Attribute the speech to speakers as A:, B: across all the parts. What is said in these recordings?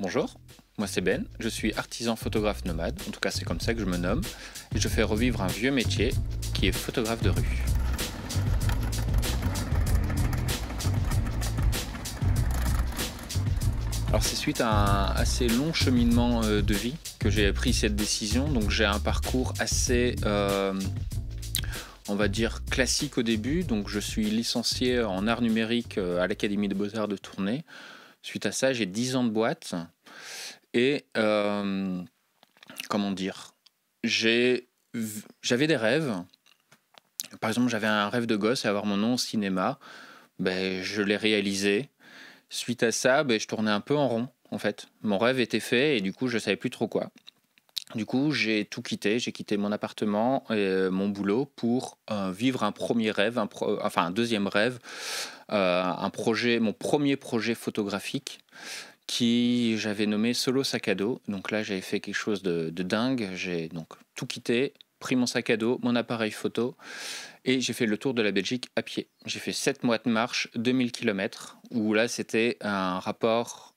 A: Bonjour, moi c'est Ben, je suis artisan photographe nomade, en tout cas c'est comme ça que je me nomme, et je fais revivre un vieux métier qui est photographe de rue. Alors c'est suite à un assez long cheminement euh, de vie que j'ai pris cette décision, donc j'ai un parcours assez... Euh, on va dire classique au début, donc je suis licencié en art numérique euh, à l'Académie des beaux-arts de Tournai. Suite à ça, j'ai 10 ans de boîte. Et euh, comment dire J'avais des rêves. Par exemple, j'avais un rêve de gosse à avoir mon nom au cinéma. Ben, je l'ai réalisé. Suite à ça, ben, je tournais un peu en rond, en fait. Mon rêve était fait et du coup, je ne savais plus trop quoi. Du coup, j'ai tout quitté. J'ai quitté mon appartement et euh, mon boulot pour euh, vivre un premier rêve, un euh, enfin un deuxième rêve, un projet, mon premier projet photographique qui j'avais nommé Solo Sac à dos. Donc là, j'avais fait quelque chose de, dingue. J'ai donc tout quitté, pris mon sac à dos, mon appareil photo et j'ai fait le tour de la Belgique à pied. J'ai fait 7 mois de marche, 2000 km, où là, c'était un rapport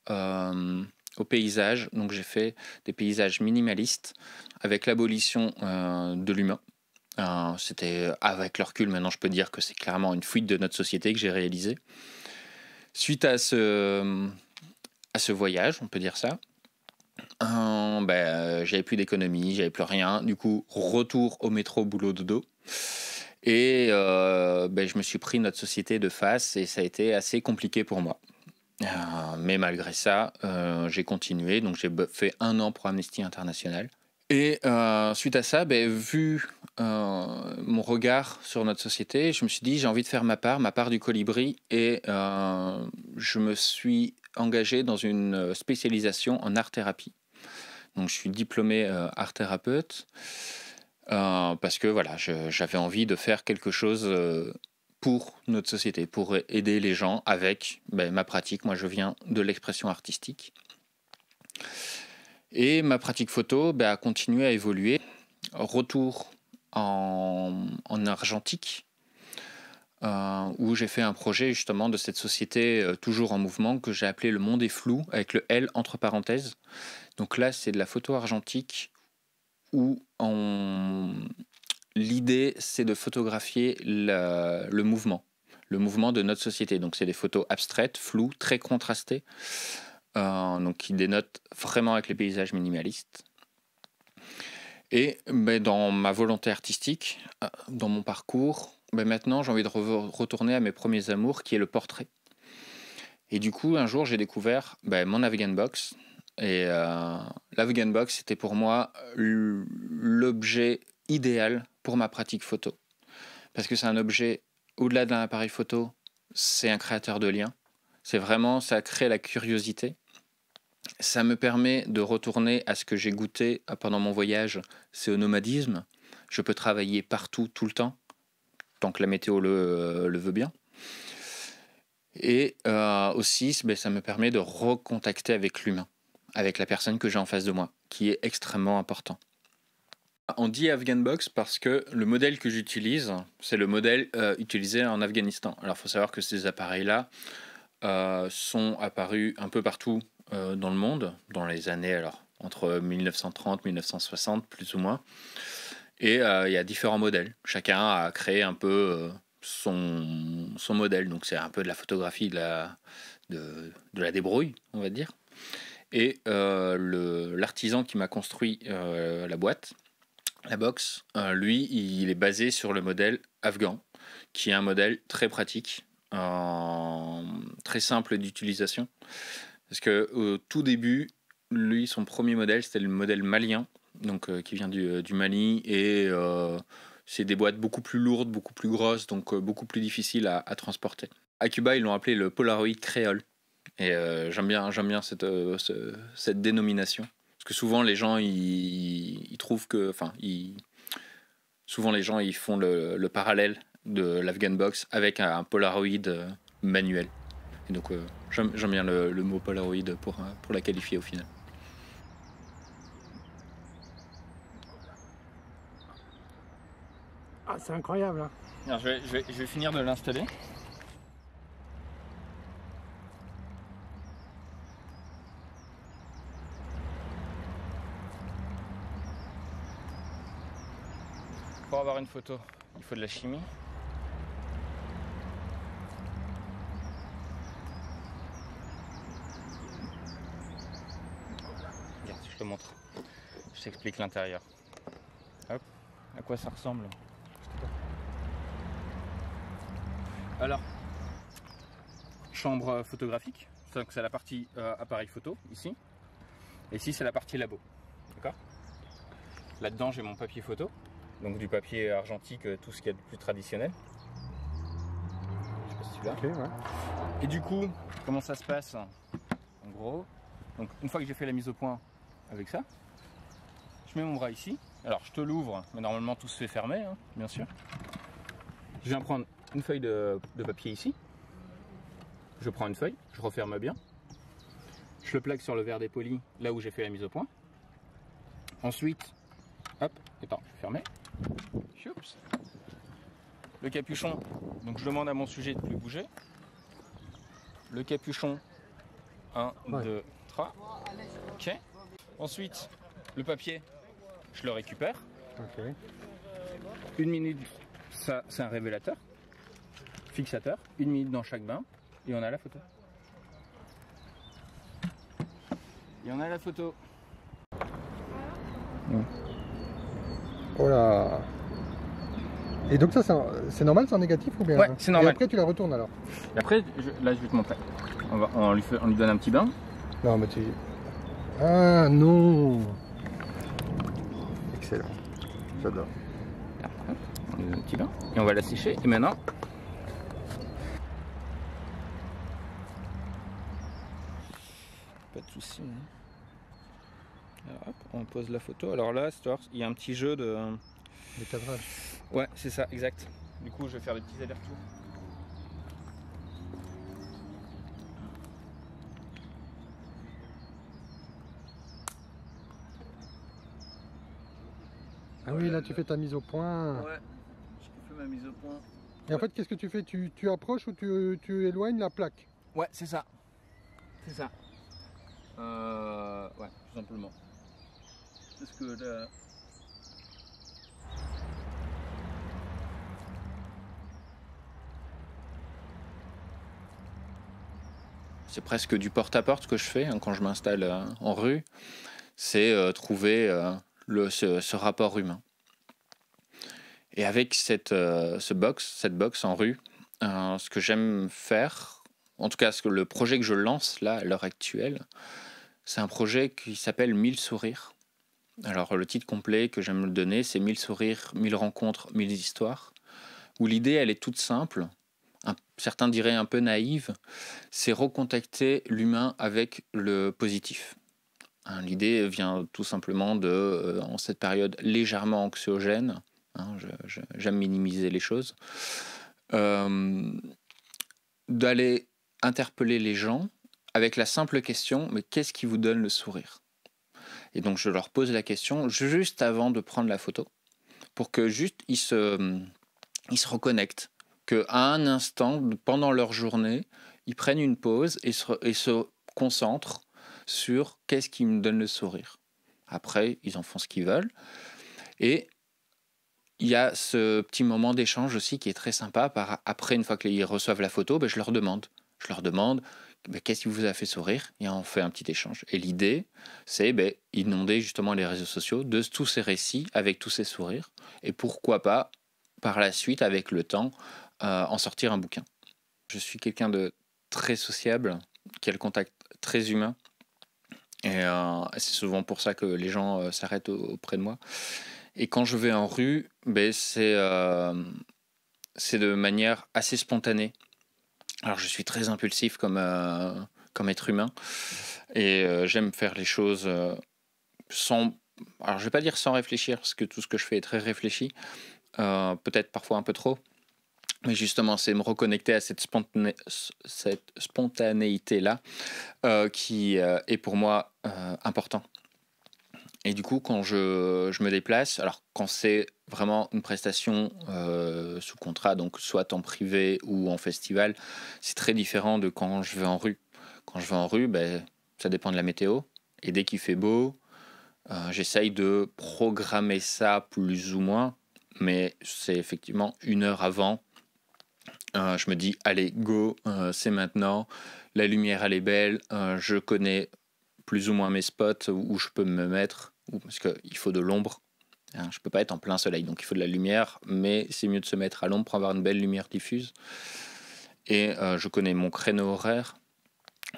A: au paysage. Donc j'ai fait des paysages minimalistes avec l'abolition euh, de l'humain. Euh, c'était avec le recul, maintenant je peux dire que c'est clairement une fuite de notre société que j'ai réalisée. Suite à ce, voyage, on peut dire ça, euh, ben, j'avais plus d'économie, j'avais plus rien. Du coup, retour au métro, boulot, de dos Et ben, je me suis pris notre société de face et ça a été assez compliqué pour moi. Euh, mais malgré ça, euh, j'ai continué. Donc j'ai fait un an pour Amnesty International. Et euh, suite à ça, ben, vu mon regard sur notre société, je me suis dit j'ai envie de faire ma part, ma part du colibri. Et je me suis engagé dans une spécialisation en art-thérapie. Donc je suis diplômé art-thérapeute parce que voilà, j'avais envie de faire quelque chose pour notre société, pour aider les gens avec ben, ma pratique. Moi, je viens de l'expression artistique. Et ma pratique photo ben, a continué à évoluer. Retour en, argentique, euh, où j'ai fait un projet justement de cette société euh, toujours en mouvement que j'ai appelé Le Monde est flou, avec le L entre parenthèses. Donc là, c'est de la photo argentique où on, l'idée, c'est de photographier le mouvement, le mouvement de notre société. Donc, c'est des photos abstraites, floues, très contrastées, euh, donc qui dénotent vraiment avec les paysages minimalistes. Et ben, dans ma volonté artistique, euh, dans mon parcours, ben, maintenant, j'ai envie de retourner à mes premiers amours, qui est le portrait. Et du coup, un jour, j'ai découvert ben, mon Avegan Box. Et euh, Box, c'était pour moi euh, l'objet idéal pour ma pratique photo. Parce que c'est un objet, au-delà d'un appareil photo, c'est un créateur de liens. C'est vraiment, ça crée la curiosité. Ça me permet de retourner à ce que j'ai goûté ah, pendant mon voyage, c'est au nomadisme. Je peux travailler partout, tout le temps, tant que la météo le, euh, veut bien. Et euh, aussi, ben, ça me permet de recontacter avec l'humain, avec la personne que j'ai en face de moi, qui est extrêmement important. On dit Afghan Box parce que le modèle que j'utilise, c'est le modèle euh, utilisé en Afghanistan. Alors, il faut savoir que ces appareils-là euh, sont apparus un peu partout euh, dans le monde, dans les années alors, entre 1930 1960, plus ou moins. Et il y a différents modèles. Chacun a créé un peu son, son modèle. Donc, c'est un peu de la photographie, de la, de, la débrouille, on va dire. Et l'artisan qui m'a construit la boîte la boxe, euh, lui, il est basé sur le modèle afghan, qui est un modèle très pratique, euh, très simple d'utilisation. Parce que au tout début, lui, son premier modèle, c'était le modèle malien, donc euh, qui vient du, Mali, et c'est des boîtes beaucoup plus lourdes, beaucoup plus grosses, donc beaucoup plus difficiles à, transporter. À Cuba, ils l'ont appelé le Polaroid créole, et j'aime bien, j'aime bien cette dénomination. Parce que souvent, les gens, ils, trouvent que. Enfin, souvent, les gens, ils font le, parallèle de l'Afghan Box avec un, Polaroid euh, manuel. Et donc, euh, j'aime bien le, mot Polaroid pour, euh, pour la qualifier au final. Ah, c'est incroyable. Hein. je vais finir de l'installer. photo, il faut de la chimie. Regarde, je te montre. Je t'explique l'intérieur. Hop, à quoi ça ressemble Alors, chambre photographique, donc c'est la partie euh, appareil photo ici. Et ici c'est la partie labo. D'accord Là-dedans j'ai mon papier photo donc du papier argentique, euh, tout ce qu'il y a de plus traditionnel. Je sais pas si Et du coup, comment ça se passe En gros, donc une fois que j'ai fait la mise au point avec ça, je mets mon bras ici. Alors je te l'ouvre, mais normalement tout se fait fermer, hein, bien sûr. Je viens prendre une feuille de, papier ici. Je prends une feuille, je referme bien. Je le plaque sur le verre dépoli, là où j'ai fait la mise au point. Ensuite, hop, et pardon, je vais fermer. Le capuchon, donc je demande à mon sujet de plus bouger. Le capuchon, 1, 2, 3. Ok. Ensuite, le papier, je le récupère. Une minute, ça c'est un révélateur, fixateur, une minute dans chaque bain, et on a la photo. Et on a la photo. Oh là Et donc ça, c'est normal, c'est un négatif ou bien Ouais, c'est normal. Et après, tu la retournes alors Et après, là, je vais te montrer. On, lui donne un petit bain. Non, mais tu... Ah non Excellent, j'adore. On lui donne un petit bain et on va la sécher. Et maintenant, on pose la photo. Alors là, il y a un petit jeu de. De Ouais, c'est ça, exact. Du coup, je vais faire des petits allers-retours. Ah oui, là tu fais ta mise au point. Ouais, je fais ma mise au point. Et en fait, qu'est-ce que tu fais tu, approches ou tu, éloignes la plaque Ouais, c'est ça. C'est ça. Euh, ouais, tout simplement c'est presque du porte-à-porte que je fais hein, quand je m'installe euh, en rue, c'est euh, trouver euh, ce, rapport humain. Et avec cette, box, cette box en rue, ce que j'aime faire, en tout cas le projet que je lance là à l'heure actuelle, c'est un projet qui s'appelle Mille sourires. Alors le titre complet que j'aime le donner, c'est 1000 sourires, 1000 rencontres, 1000 histoires, où l'idée, elle est toute simple, certains diraient un peu naïve, c'est recontacter l'humain avec le positif. Hein, l'idée vient tout simplement de, euh, en cette période légèrement anxiogène, hein, j'aime minimiser les choses, euh, d'aller interpeller les gens avec la simple question, mais qu'est-ce qui vous donne le sourire et donc je leur pose la question juste avant de prendre la photo, pour que juste ils se, ils se reconnectent, qu'à un instant, pendant leur journée, ils prennent une pause et se, et se concentrent sur qu'est-ce qui me donne le sourire. Après, ils en font ce qu'ils veulent. Et il y a ce petit moment d'échange aussi qui est très sympa. Par, après, une fois qu'ils reçoivent la photo, ben, je leur demande. Je leur demande bah, qu'est-ce qui vous a fait sourire Et on fait un petit échange. Et l'idée, c'est bah, inonder justement les réseaux sociaux de tous ces récits, avec tous ces sourires, et pourquoi pas, par la suite, avec le temps, euh, en sortir un bouquin. Je suis quelqu'un de très sociable, qui a le contact très humain, et euh, c'est souvent pour ça que les gens euh, s'arrêtent auprès de moi. Et quand je vais en rue, bah, c'est de manière assez spontanée. Alors je suis très impulsif comme, euh, comme être humain et euh, j'aime faire les choses euh, sans... Alors je vais pas dire sans réfléchir parce que tout ce que je fais est très réfléchi, peut-être parfois un peu trop, mais justement c'est me reconnecter à cette, cette spontanéité-là qui est pour moi important et du coup, quand je, je me déplace, alors quand c'est vraiment une prestation euh, sous contrat, donc soit en privé ou en festival, c'est très différent de quand je vais en rue. Quand je vais en rue, ben, ça dépend de la météo. Et dès qu'il fait beau, euh, j'essaye de programmer ça plus ou moins, mais c'est effectivement une heure avant. Euh, je me dis, allez, go, c'est maintenant. La lumière, elle est belle. je connais plus ou moins mes spots où je peux me mettre parce qu'il faut de l'ombre. Hein, je ne peux pas être en plein soleil, donc il faut de la lumière, mais c'est mieux de se mettre à l'ombre pour avoir une belle lumière diffuse. Et euh, je connais mon créneau horaire,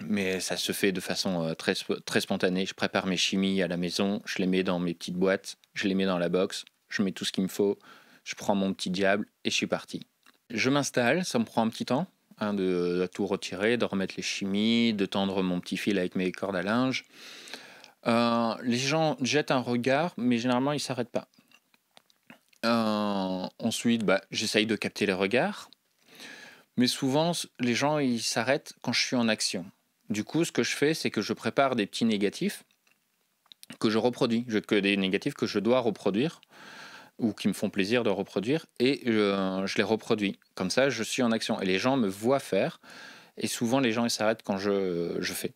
A: mais ça se fait de façon euh, très, très spontanée. Je prépare mes chimies à la maison, je les mets dans mes petites boîtes, je les mets dans la box, je mets tout ce qu'il me faut, je prends mon petit diable et je suis parti. Je m'installe, ça me prend un petit temps hein, de, de tout retirer, de remettre les chimies, de tendre mon petit fil avec mes cordes à linge. Euh, les gens jettent un regard, mais généralement, ils ne s'arrêtent pas. Euh, ensuite, bah, j'essaye de capter les regards. Mais souvent, les gens, ils s'arrêtent quand je suis en action. Du coup, ce que je fais, c'est que je prépare des petits négatifs que je reproduis, que des négatifs que je dois reproduire ou qui me font plaisir de reproduire, et je les reproduis. Comme ça, je suis en action. Et les gens me voient faire, et souvent les gens ils s'arrêtent quand je fais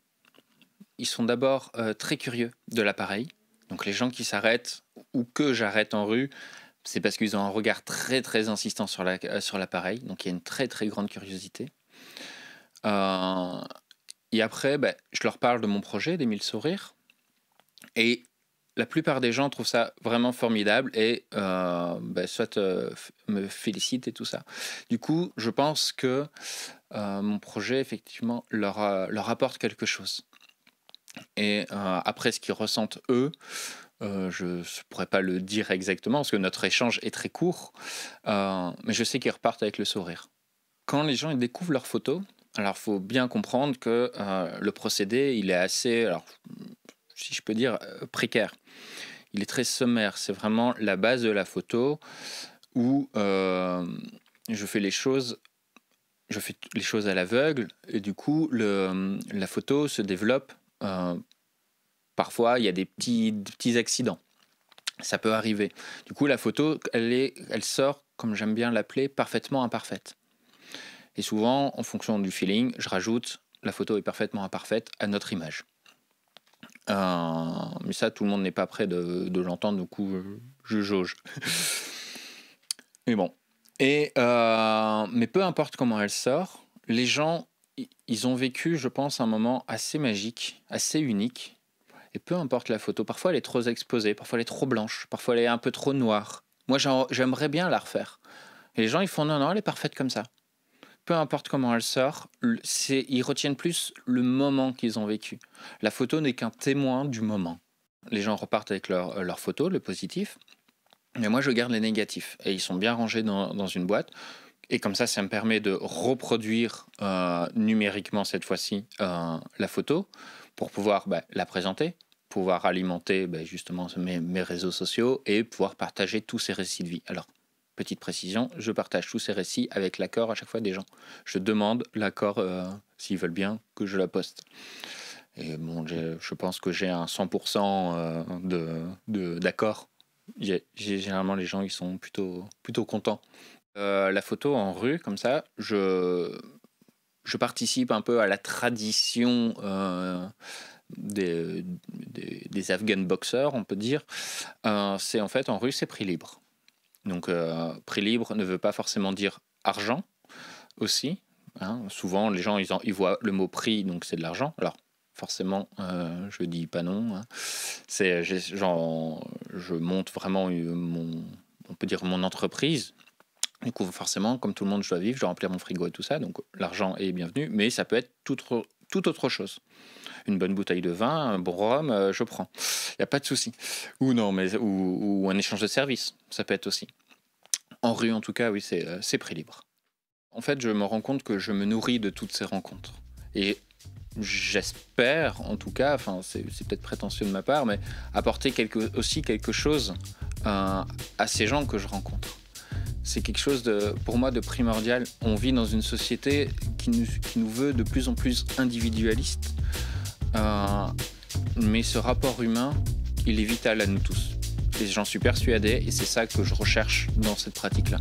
A: ils sont d'abord euh, très curieux de l'appareil. Donc les gens qui s'arrêtent ou que j'arrête en rue, c'est parce qu'ils ont un regard très très insistant sur euh, l'appareil. donc il y a une très très grande curiosité. Euh, et après, ben, je leur parle de mon projet, des mille sourires. Et la plupart des gens trouvent ça vraiment formidable et ben, me félicitent et tout ça. Du coup, je pense que mon projet, effectivement, leur, leur apporte quelque chose. Et euh, après, ce qu'ils ressentent eux, euh, je ne pourrais pas le dire exactement parce que notre échange est très court, euh, mais je sais qu'ils repartent avec le sourire. Quand les gens découvrent leurs photos, alors il faut bien comprendre que le procédé il est assez, alors, si je peux dire, précaire. Il est très sommaire. C'est vraiment la base de la photo où je fais les choses. Je fais les choses à l'aveugle et du coup, la photo se développe euh, parfois il y a des petits, petits accidents. Ça peut arriver. Du coup, la photo, elle, est, elle sort, comme j'aime bien l'appeler, parfaitement imparfaite. Et souvent, en fonction du feeling, je rajoute la photo est parfaitement imparfaite à notre image. Euh, mais ça, tout le monde n'est pas prêt de, l'entendre, du coup, je, jauge. mais bon. Et, euh, mais peu importe comment elle sort, les gens ils ont vécu, je pense, un moment assez magique, assez unique. Et peu importe la photo, parfois elle est trop exposée, parfois elle est trop blanche, parfois elle est un peu trop noire. Moi, j'aimerais bien la refaire. Et les gens, ils font non, non, elle est parfaite comme ça. Peu importe comment elle sort, ils retiennent plus le moment qu'ils ont vécu. La photo n'est qu'un témoin du moment. Les gens repartent avec leur euh, photo, le positif. Mais moi, je garde les négatifs. Et ils sont bien rangés dans une boîte. Et comme ça, ça me permet de reproduire euh, numériquement cette fois-ci euh, la photo pour pouvoir bah, la présenter, pouvoir alimenter bah, justement mes, réseaux sociaux et pouvoir partager tous ces récits de vie. Alors, petite précision, je partage tous ces récits avec l'accord à chaque fois des gens. Je demande l'accord, euh, s'ils veulent bien, que je la poste. Et bon, je pense que j'ai un 100% d'accord. généralement, les gens ils sont plutôt, plutôt contents euh, la photo en rue, comme ça, je, participe un peu à la tradition euh, des, des, Afghan boxeurs, on peut dire. Euh, c'est en fait, en rue, c'est prix libre. Donc, prix libre ne veut pas forcément dire argent aussi. Hein. Souvent, les gens, ils, voient le mot prix, donc c'est de l'argent. Alors, forcément, je dis pas non. Hein. C'est je monte vraiment mon, on peut dire mon entreprise du coup, forcément, comme tout le monde, je dois vivre, je dois remplir mon frigo et tout ça. Donc, l'argent est bienvenu, mais ça peut être toute, tout autre chose. Une bonne bouteille de vin, un bon rhum, euh, je prends. Il n'y a pas de souci. Ou non, mais ou, un échange de services, ça peut être aussi. En rue, en tout cas, oui, c'est euh, prix libre. En fait, je me rends compte que je me nourris de toutes ces rencontres. Et j'espère, en tout cas, enfin, c'est peut-être prétentieux de ma part, mais apporter aussi quelque chose euh, à ces gens que je rencontre c'est quelque chose de, pour moi de primordial. On vit dans une société qui nous, veut de plus en plus individualiste, euh, mais ce rapport humain, il est vital à nous tous. Et j'en suis persuadé, et c'est ça que je recherche dans cette pratique-là.